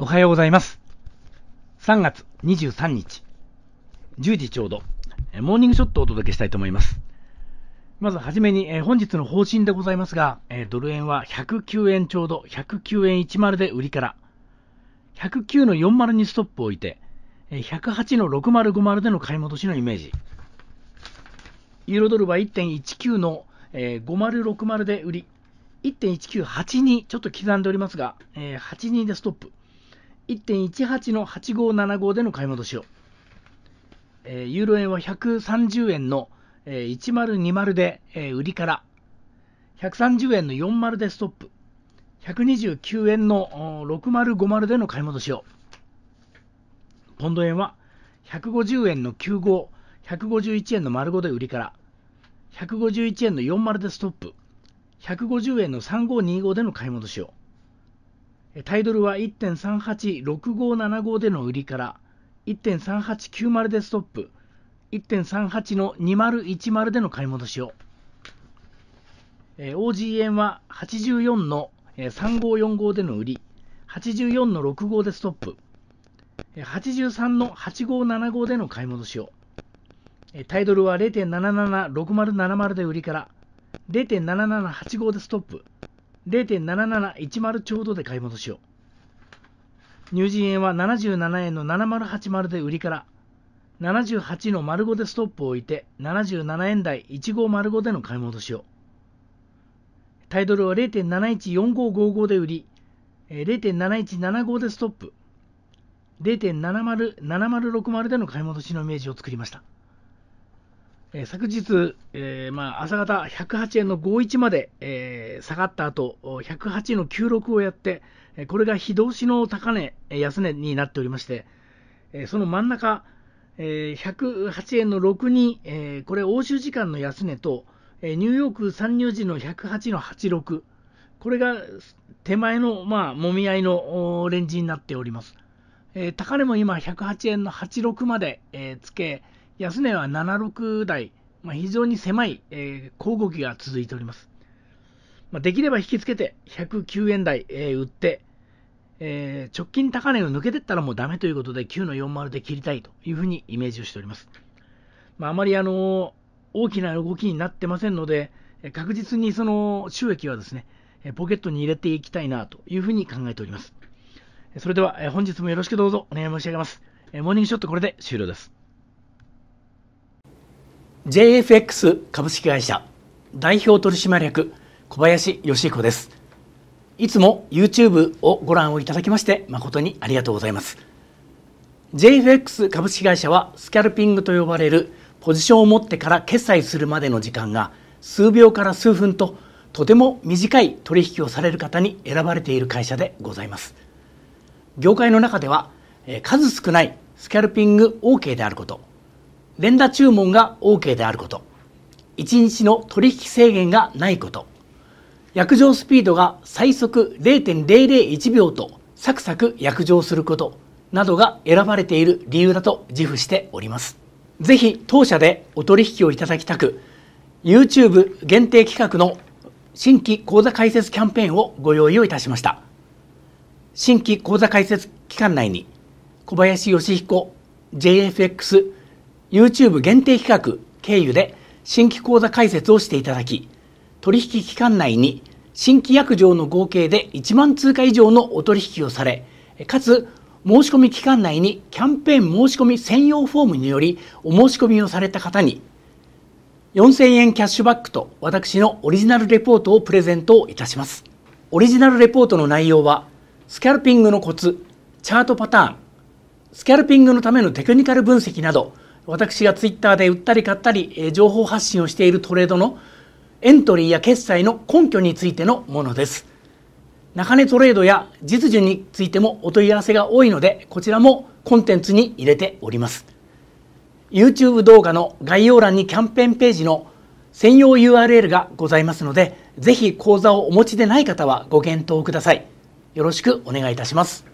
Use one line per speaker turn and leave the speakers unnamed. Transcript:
おはようございます。3月23日、10時ちょうど、モーニングショットをお届けしたいと思います。まずはじめに、え本日の方針でございますが、えドル円は109円ちょうど、109円10で売りから、109の40にストップを置いて、108の6050での買い戻しのイメージ。ユーロドルは1.19の、え5060で売り、1.1982ちょっと刻んでおりますが、え82でストップ。1.18の8575での買い戻しを、えー、ユーロ円は130円の、えー、1020で、えー、売りから130円の40でストップ129円の6050での買い戻しをポンド円は150円の951円の丸5で売りから151円の40でストップ150円の3525での買い戻しをタイトルは1.386575での売りから1.3890でストップ1.38の2010での買い戻しを、OG 円は84の3545での売り84の65でストップ83の8575での買い戻しをタイトルは0.776070で売りから0.7785でストップ0.7710ちょうどで買い戻しを。ニュージー円は77円の7080で売りから、78の丸5でストップを置いて、77円台1505での買い戻しを。タイドルは0.714555で売り、0.7175でストップ、0.707060での買い戻しのイメージを作りました。え昨日、えー、まあ、朝方108円の51まで、えー、下がった後、108の96をやって、これが非同士の高値、安値になっておりまして、えその真ん中、え108円の6 2えこれ欧州時間の安値と、えニューヨーク参入時の108の86、これが手前の、まあ、もみ合いのレンジになっております。え高値も今108円の86まで、えつけ、安値は76台、まあ、非常に狭い、えー、交互が続いております。まあ、できれば引きつけて109円台、えー、売って、えー、直近高値を抜けてったらもうダメということで9の40で切りたいというふうにイメージをしております。まあ、あまりあの大きな動きになってませんので、確実にその収益はですね、ポケットに入れていきたいなというふうに考えております。それでは本日もよろしくどうぞお願い申し上げます。モーニングショットこれで終了です。JFX 株式会社代表取締役小林義彦ですいつも YouTube をご覧をいただきまして誠にありがとうございます JFX 株式会社はスキャルピングと呼ばれるポジションを持ってから決済するまでの時間が数秒から数分ととても短い取引をされる方に選ばれている会社でございます業界の中では数少ないスキャルピング OK であること連打注文が OK であること1日の取引制限がないこと約定スピードが最速0.001秒とサクサク約定することなどが選ばれている理由だと自負しておりますぜひ当社でお取引をいただきたく YouTube 限定企画の新規口座開設キャンペーンをご用意をいたしました新規口座開設期間内に小林義彦 JFX YouTube 限定企画経由で新規口座開設をしていただき、取引期間内に新規約定の合計で1万通貨以上のお取引をされ、かつ申し込み期間内にキャンペーン申し込み専用フォームによりお申し込みをされた方に4000円キャッシュバックと私のオリジナルレポートをプレゼントいたします。オリジナルレポートの内容はスキャルピングのコツ、チャートパターン、スキャルピングのためのテクニカル分析など私がツイッターで売ったり買ったり情報発信をしているトレードのエントリーや決済の根拠についてのものです中根トレードや実需についてもお問い合わせが多いのでこちらもコンテンツに入れております YouTube 動画の概要欄にキャンペーンページの専用 URL がございますのでぜひ講座をお持ちでない方はご検討くださいよろしくお願いいたします